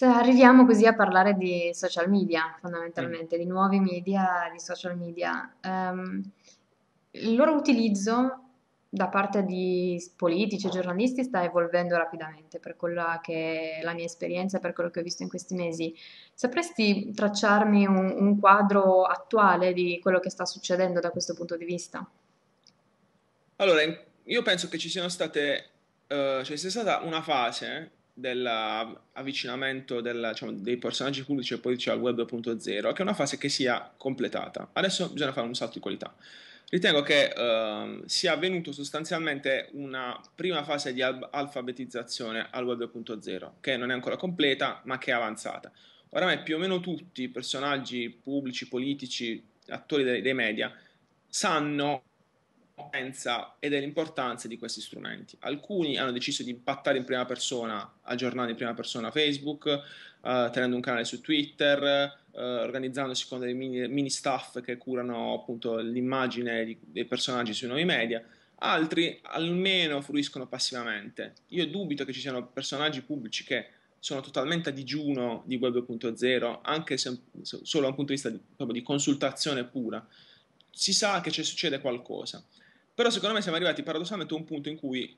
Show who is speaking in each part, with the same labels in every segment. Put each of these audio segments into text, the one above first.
Speaker 1: Cioè, arriviamo così a parlare di social media, fondamentalmente, mm. di nuovi media, di social media. Um, il loro utilizzo da parte di politici e ah. giornalisti sta evolvendo rapidamente per quella che è la mia esperienza, e per quello che ho visto in questi mesi. Sapresti tracciarmi un, un quadro attuale di quello che sta succedendo da questo punto di vista?
Speaker 2: Allora, io penso che ci siano state, uh, cioè sia stata una fase dell'avvicinamento della, diciamo, dei personaggi pubblici e politici al web 2.0, che è una fase che sia completata. Adesso bisogna fare un salto di qualità. Ritengo che eh, sia avvenuto sostanzialmente una prima fase di al- alfabetizzazione al web 2.0, che non è ancora completa, ma che è avanzata. Oramai più o meno tutti i personaggi pubblici, politici, attori dei, dei media sanno potenza e dell'importanza di questi strumenti. Alcuni hanno deciso di impattare in prima persona, aggiornando in prima persona Facebook, eh, tenendo un canale su Twitter, eh, organizzandosi con dei mini, mini, staff che curano appunto l'immagine di, dei personaggi sui nuovi media. Altri almeno fruiscono passivamente. Io dubito che ci siano personaggi pubblici che sono totalmente a digiuno di Web 2.0, anche se, solo da un punto di vista di, proprio di consultazione pura si sa che ci succede qualcosa. Però secondo me siamo arrivati paradossalmente a un punto in cui,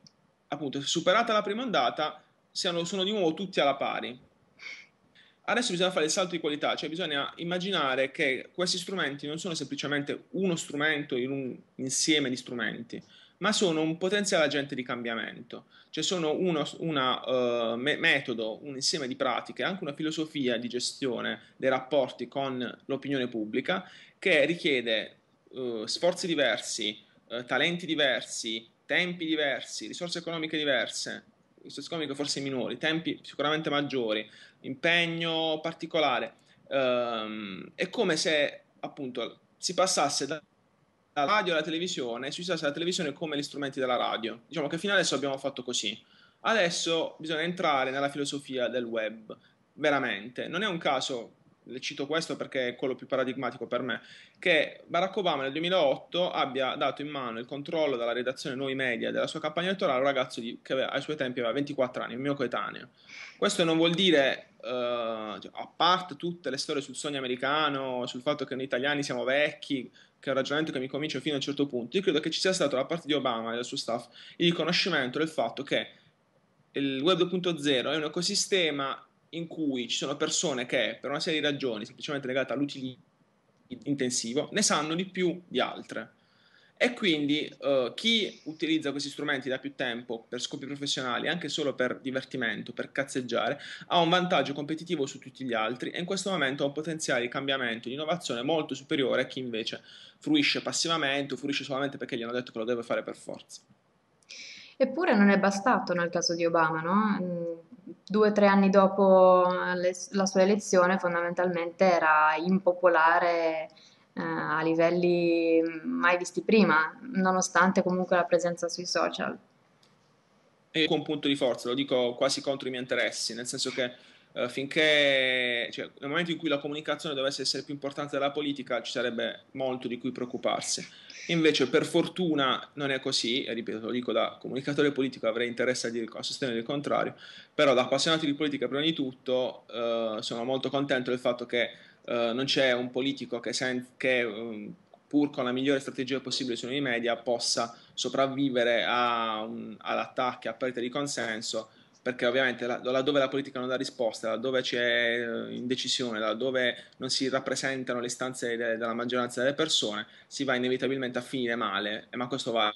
Speaker 2: appunto, superata la prima ondata, siano, sono di nuovo tutti alla pari. Adesso bisogna fare il salto di qualità, cioè bisogna immaginare che questi strumenti non sono semplicemente uno strumento in un insieme di strumenti, ma sono un potenziale agente di cambiamento, cioè sono uno una, uh, me- metodo, un insieme di pratiche, anche una filosofia di gestione dei rapporti con l'opinione pubblica che richiede uh, sforzi diversi, eh, talenti diversi, tempi diversi, risorse economiche diverse, risorse economiche forse minori, tempi sicuramente maggiori, impegno particolare. Ehm, è come se appunto si passasse dalla radio alla televisione e si usasse la televisione come gli strumenti della radio. Diciamo che fino adesso abbiamo fatto così. Adesso bisogna entrare nella filosofia del web, veramente. Non è un caso le cito questo perché è quello più paradigmatico per me, che Barack Obama nel 2008 abbia dato in mano il controllo dalla redazione Noi Media della sua campagna elettorale a un ragazzo di, che aveva, ai suoi tempi aveva 24 anni, il mio coetaneo. Questo non vuol dire, eh, cioè, a parte tutte le storie sul sogno americano, sul fatto che noi italiani siamo vecchi, che è un ragionamento che mi comincia fino a un certo punto, io credo che ci sia stato da parte di Obama e del suo staff il riconoscimento del fatto che il Web 2.0 è un ecosistema in cui ci sono persone che per una serie di ragioni, semplicemente legate all'utilizzo intensivo, ne sanno di più di altre. E quindi eh, chi utilizza questi strumenti da più tempo per scopi professionali, anche solo per divertimento, per cazzeggiare, ha un vantaggio competitivo su tutti gli altri e in questo momento ha un potenziale di cambiamento, di innovazione molto superiore a chi invece fruisce passivamente o fruisce solamente perché gli hanno detto che lo deve fare per forza.
Speaker 1: Eppure non è bastato nel caso di Obama, no? Mm, due o tre anni dopo eh, la sua elezione fondamentalmente era impopolare eh, a livelli mai visti prima, nonostante comunque la presenza sui social.
Speaker 2: E con un punto di forza, lo dico quasi contro i miei interessi, nel senso che eh, finché cioè, nel momento in cui la comunicazione dovesse essere più importante della politica ci sarebbe molto di cui preoccuparsi. Invece, per fortuna non è così, e ripeto, lo dico da comunicatore politico, avrei interesse a, dire, a sostenere il contrario, però da appassionato di politica prima di tutto eh, sono molto contento del fatto che eh, non c'è un politico che, sen- che um, pur con la migliore strategia possibile sui media possa sopravvivere a un, ad a perdita di consenso perché ovviamente laddove la politica non dà risposta, laddove c'è eh, indecisione, laddove non si rappresentano le istanze della maggioranza delle persone, si va inevitabilmente a finire male, eh, ma questo va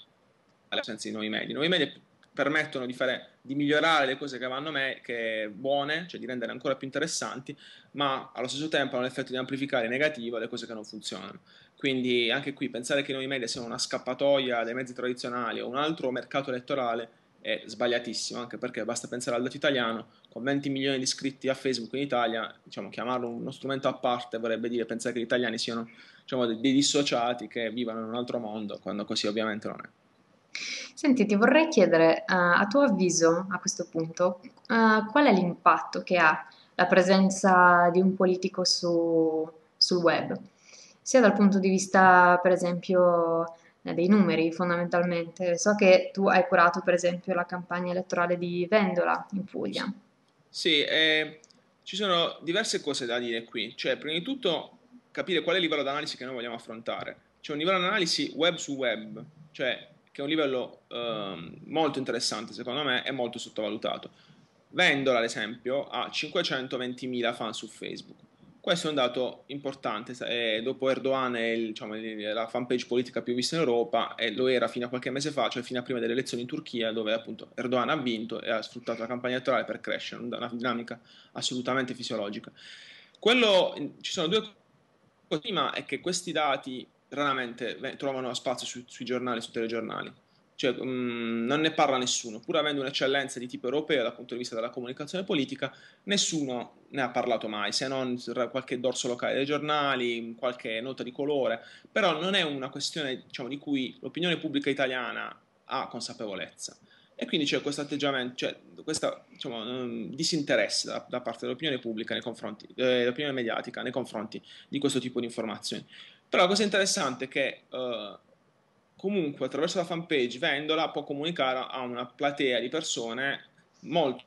Speaker 2: nel senso i nuovi media. I nuovi media permettono di, fare, di migliorare le cose che vanno me, che buone, cioè di rendere ancora più interessanti, ma allo stesso tempo hanno l'effetto di amplificare negativo le cose che non funzionano. Quindi anche qui pensare che i nuovi media siano una scappatoia dei mezzi tradizionali o un altro mercato elettorale è sbagliatissimo, anche perché basta pensare al dato italiano, con 20 milioni di iscritti a Facebook in Italia, diciamo, chiamarlo uno strumento a parte vorrebbe dire pensare che gli italiani siano diciamo, dei dissociati che vivano in un altro mondo, quando così ovviamente non è.
Speaker 1: Senti, ti vorrei chiedere, uh, a tuo avviso, a questo punto, uh, qual è l'impatto che ha la presenza di un politico su, sul web? Sia dal punto di vista, per esempio, eh, dei numeri fondamentalmente. So che tu hai curato per esempio la campagna elettorale di Vendola in Puglia.
Speaker 2: Sì, eh, ci sono diverse cose da dire qui, cioè prima di tutto capire qual è il livello d'analisi che noi vogliamo affrontare. C'è un livello d'analisi web su web, cioè che è un livello eh, molto interessante secondo me e molto sottovalutato. Vendola ad esempio ha 520.000 fan su Facebook, questo è un dato importante, eh, dopo Erdogan è il, diciamo, la fanpage politica più vista in Europa e eh, lo era fino a qualche mese fa, cioè fino a prima delle elezioni in Turchia dove appunto Erdogan ha vinto e ha sfruttato la campagna elettorale per crescere, una dinamica assolutamente fisiologica. Quello, ci sono due cose, prima è che questi dati raramente trovano spazio su, sui giornali, sui telegiornali, cioè, mh, mm, non ne parla nessuno, pur avendo un'eccellenza di tipo europeo dal punto di vista della comunicazione politica, nessuno ne ha parlato mai, se non qualche dorso locale dei giornali, qualche nota di colore, però non è una questione diciamo, di cui l'opinione pubblica italiana ha consapevolezza. E quindi c'è questo atteggiamento, cioè questo diciamo, mm, disinteresse da, da, parte dell'opinione pubblica nei confronti, eh, dell'opinione mediatica nei confronti di questo tipo di informazioni. Però la cosa interessante è che eh, comunque attraverso la fanpage vendola può comunicare a una platea di persone molto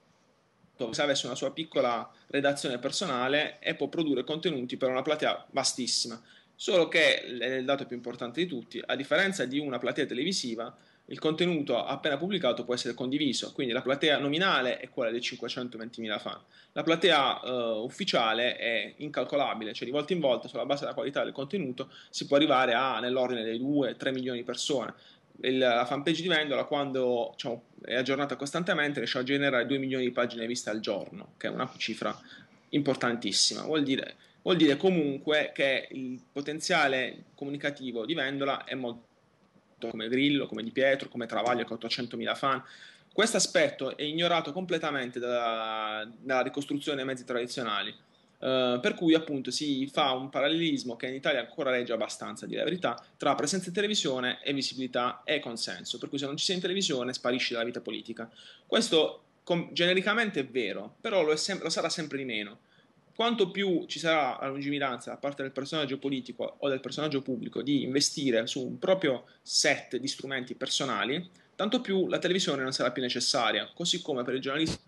Speaker 2: se avesse una sua piccola redazione personale e può produrre contenuti per una platea vastissima. Solo che, è il dato più importante di tutti, a differenza di una platea televisiva, il contenuto appena pubblicato può essere condiviso, quindi la platea nominale è quella dei 520.000 fan, la platea eh, ufficiale è incalcolabile, cioè di volta in volta sulla base della qualità del contenuto si può arrivare a nell'ordine dei 2-3 milioni di persone. Il, la fanpage di Vendola quando diciamo, è aggiornata costantemente riesce a generare 2 milioni di pagine viste al giorno, che è una cifra importantissima, vuol dire, vuol dire comunque che il potenziale comunicativo di Vendola è molto fatto come Grillo, come Di Pietro, come Travaglio che ha 800.000 fan. Questo aspetto è ignorato completamente dalla, dalla ricostruzione dei mezzi tradizionali. Uh, per cui appunto si fa un parallelismo che in Italia ancora regge abbastanza, di la verità, tra presenza in televisione e visibilità e consenso, per cui se non ci sei in televisione sparisci dalla vita politica. Questo com- genericamente è vero, però lo, sem- lo sarà sempre di meno quanto più ci sarà la lungimiranza da parte del personaggio politico o del personaggio pubblico di investire su un proprio set di strumenti personali, tanto più la televisione non sarà più necessaria, così come per il giornalista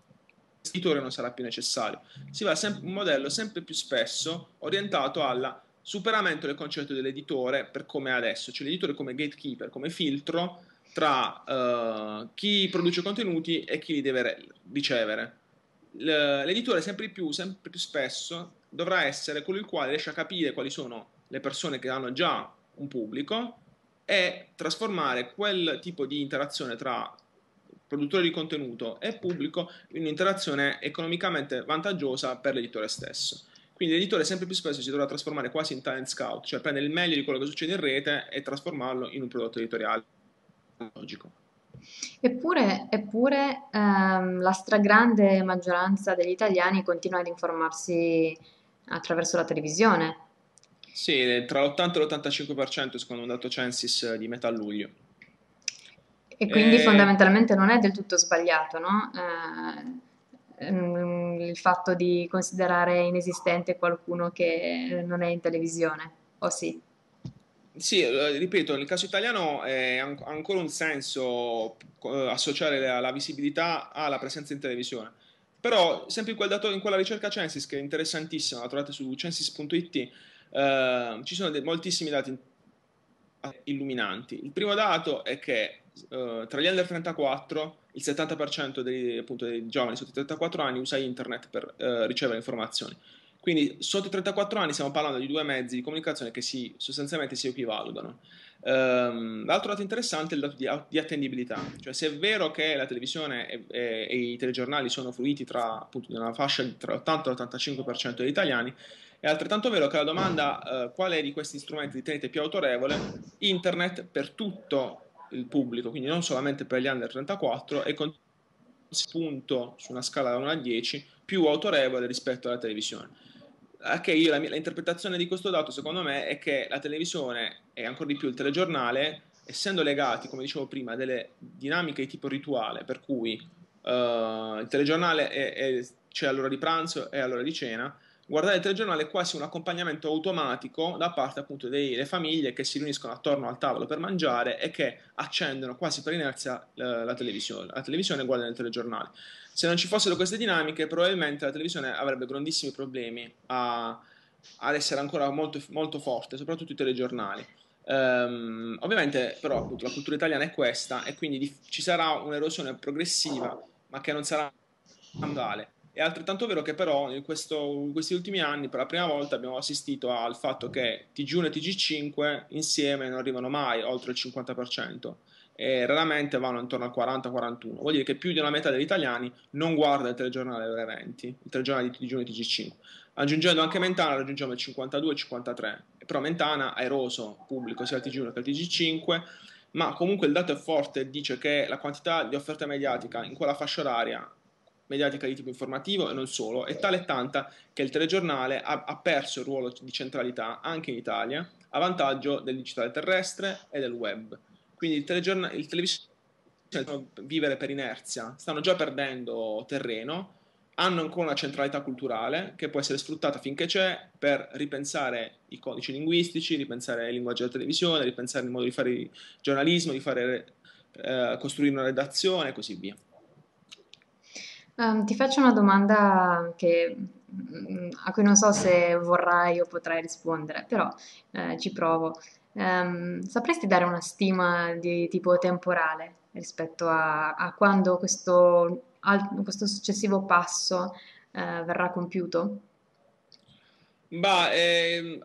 Speaker 2: l'editore non sarà più necessario. Si va a sem- un modello sempre più spesso orientato al superamento del concetto dell'editore per come è adesso, cioè l'editore come gatekeeper, come filtro tra uh, chi produce contenuti e chi li deve re- ricevere l'editore sempre più, sempre più spesso dovrà essere colui il quale riesce a capire quali sono le persone che hanno già un pubblico e trasformare quel tipo di interazione tra produttore di contenuto e pubblico in un'interazione economicamente vantaggiosa per l'editore stesso. Quindi l'editore sempre più spesso si dovrà trasformare quasi in talent scout, cioè prendere il meglio di quello che succede in rete e trasformarlo in un prodotto editoriale
Speaker 1: logico. Eppure, eppure ehm, la stragrande maggioranza degli italiani continua ad informarsi attraverso la televisione.
Speaker 2: Sì, eh, tra l'80 e l'85% secondo un dato census eh, di metà luglio.
Speaker 1: E quindi e... Eh, fondamentalmente non è del tutto sbagliato, no? Eh, ehm, il fatto di considerare inesistente qualcuno che non è in televisione,
Speaker 2: o sì? Sì, eh, ripeto, nel caso italiano ha ancora un senso eh, associare la, la, visibilità alla presenza in televisione. Però sempre in, quel dato, in quella ricerca Censis, che è interessantissima, la trovate su censis.it, eh, ci sono de- moltissimi dati illuminanti. Il primo dato è che eh, tra gli under 34 il 70% dei, appunto, dei giovani sotto i 34 anni usa internet per eh, ricevere informazioni. Quindi sotto i 34 anni stiamo parlando di due mezzi di comunicazione che si, sostanzialmente si equivalgono. Um, ehm, l'altro dato interessante è il dato di, di, attendibilità, cioè se è vero che la televisione e, e, e i telegiornali sono fruiti tra appunto, una fascia tra l'80 e l'85% degli italiani, è altrettanto vero che la domanda uh, eh, quale di questi strumenti ritenete più autorevole, internet per tutto il pubblico, quindi non solamente per gli under 34, è con punto su una scala da 1 a 10 più autorevole rispetto alla televisione. A ah, io la, mia, la di questo dato, secondo me, è che la televisione e ancora di più il telegiornale, essendo legati, come dicevo prima, a delle dinamiche di tipo rituale, per cui uh, il telegiornale c'è all'ora di pranzo e all'ora di cena, guardare il telegiornale è quasi un accompagnamento automatico da parte appunto delle famiglie che si riuniscono attorno al tavolo per mangiare e che accendono quasi per inerzia la, eh, la televisione, la televisione guardano il telegiornale. Se non ci fossero queste dinamiche probabilmente la televisione avrebbe grandissimi problemi a, ad essere ancora molto, molto forte, soprattutto i telegiornali. Um, ovviamente però appunto, la cultura italiana è questa e quindi ci sarà un'erosione progressiva ma che non sarà andale è altrettanto vero che però in, questo, in, questi ultimi anni per la prima volta abbiamo assistito al fatto che TG1 e TG5 insieme non arrivano mai oltre il 50% e raramente vanno intorno al 40-41. Vuol dire che più di una metà degli italiani non guarda il telegiornale alle ore 20, il telegiornale di TG1 e TG5. Aggiungendo anche Mentana raggiungiamo il 52-53, però Mentana ha eroso pubblico sia al TG1 che al TG5 ma comunque il dato è forte, dice che la quantità di offerta mediatica in quella fascia oraria mediatica di tipo informativo e non solo, è tale e tanta che il telegiornale ha, ha perso il ruolo di centralità anche in Italia a vantaggio del digitale terrestre e del web. Quindi il, telegiornale, il televisore vivere per inerzia, stanno già perdendo terreno, hanno ancora una centralità culturale che può essere sfruttata finché c'è per ripensare i codici linguistici, ripensare il linguaggio della televisione, ripensare il modo di fare giornalismo, di fare, eh, costruire una redazione e così via.
Speaker 1: Um, ti faccio una domanda che, mm, a cui non so se vorrai o potrai rispondere, però eh, ci provo. Um, sapresti dare una stima di tipo temporale rispetto a, a quando questo, al, questo, successivo passo eh, verrà compiuto?
Speaker 2: Bah, ehm,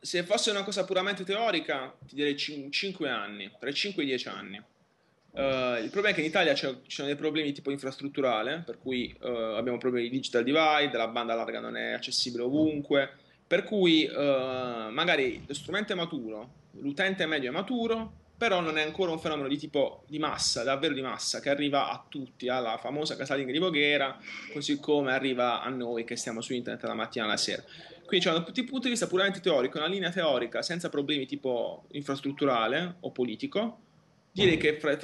Speaker 2: se fosse una cosa puramente teorica, ti direi 5 anni, tra i 5 e i 10 anni Uh, il problema è che in Italia ci sono dei problemi tipo infrastrutturale, per cui uh, abbiamo problemi di digital divide, la banda larga non è accessibile ovunque, per cui uh, magari lo strumento è maturo, l'utente medio è maturo, però non è ancora un fenomeno di tipo di massa, davvero di massa, che arriva a tutti, alla famosa casalinga di Voghera, così come arriva a noi che stiamo su internet la mattina alla sera. Quindi cioè, da un punto di vista puramente teorico, una linea teorica senza problemi tipo infrastrutturale o politico, direi che fra,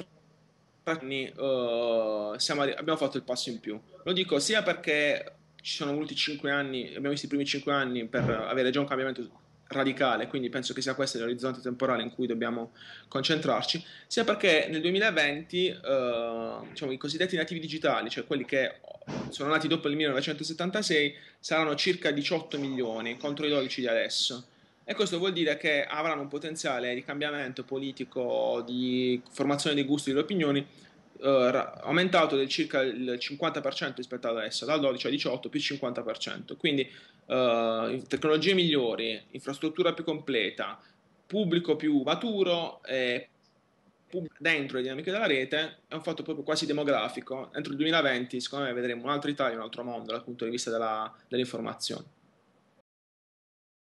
Speaker 2: anni uh, siamo, abbiamo fatto il passo in più. Lo dico sia perché ci sono voluti 5 anni, abbiamo visto i primi 5 anni per avere già un cambiamento radicale, quindi penso che sia questo l'orizzonte temporale in cui dobbiamo concentrarci, sia perché nel 2020 eh, diciamo, i cosiddetti nativi digitali, cioè quelli che sono nati dopo il 1976, saranno circa 18 milioni contro i 12 di adesso e questo vuol dire che avranno un potenziale di cambiamento politico, di formazione dei gusti e delle opinioni eh, aumentato del circa il 50% rispetto ad adesso, dal 12 al 18 più 50%. Quindi eh, tecnologie migliori, infrastruttura più completa, pubblico più maturo e dentro le dinamiche della rete è un fatto proprio quasi demografico. Entro il 2020, secondo me, vedremo un'altra Italia, un altro mondo dal punto di vista della, dell'informazione.